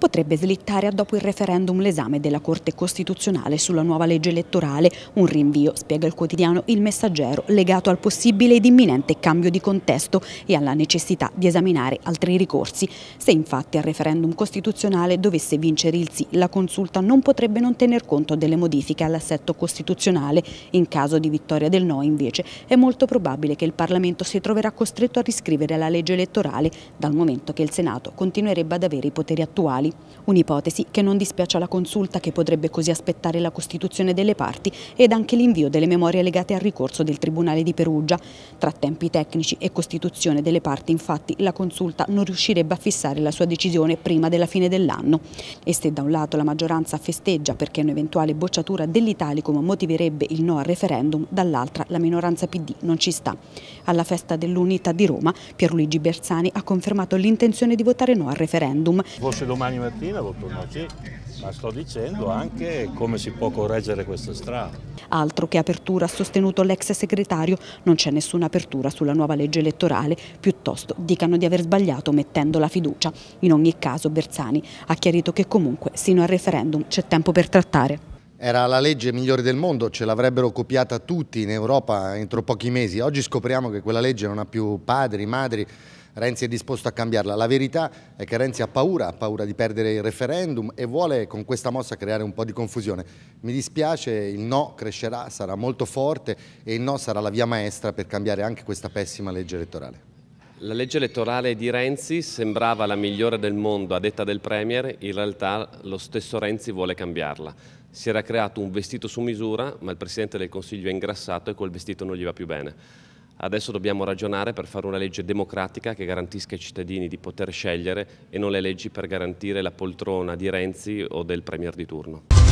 potrebbe slittare a dopo il referendum l'esame della Corte Costituzionale sulla nuova legge elettorale, un rinvio, spiega il quotidiano Il Messaggero, legato al possibile ed imminente cambio di contesto e alla necessità di esaminare altri ricorsi. Se infatti al referendum costituzionale dovesse vincere il sì, la consulta non potrebbe non tener conto delle modifiche all'assetto costituzionale. In caso di vittoria del no, invece, è molto probabile che il Parlamento si troverà costretto a riscrivere la legge elettorale, dal momento che il Senato continuerebbe ad avere i poteri attuali Salvini. Un'ipotesi che non dispiace alla consulta che potrebbe così aspettare la costituzione delle parti ed anche l'invio delle memorie legate al ricorso del Tribunale di Perugia. Tra tempi tecnici e costituzione delle parti infatti la consulta non riuscirebbe a fissare la sua decisione prima della fine dell'anno. E se da un lato la maggioranza festeggia perché un'eventuale bocciatura dell'Italicum motiverebbe il no al referendum, dall'altra la minoranza PD non ci sta. Alla festa dell'Unità di Roma Pierluigi Bersani ha confermato l'intenzione di votare no al referendum. Forse domani mattina, torno qui, ma sto dicendo anche come si può correggere questa strada. Altro che apertura, ha sostenuto l'ex segretario, non c'è nessuna apertura sulla nuova legge elettorale, piuttosto dicano di aver sbagliato mettendo la fiducia. In ogni caso Bersani ha chiarito che comunque sino al referendum c'è tempo per trattare. Era la legge migliore del mondo, ce l'avrebbero copiata tutti in Europa entro pochi mesi. Oggi scopriamo che quella legge non ha più padri, madri, Renzi è disposto a cambiarla. La verità è che Renzi ha paura, ha paura di perdere il referendum e vuole con questa mossa creare un po' di confusione. Mi dispiace, il no crescerà, sarà molto forte e il no sarà la via maestra per cambiare anche questa pessima legge elettorale. La legge elettorale di Renzi sembrava la migliore del mondo a detta del Premier, in realtà lo stesso Renzi vuole cambiarla. Si era creato un vestito su misura, ma il Presidente del Consiglio è ingrassato e quel vestito non gli va più bene. Adesso dobbiamo ragionare per fare una legge democratica che garantisca ai cittadini di poter scegliere e non le leggi per garantire la poltrona di Renzi o del Premier di turno.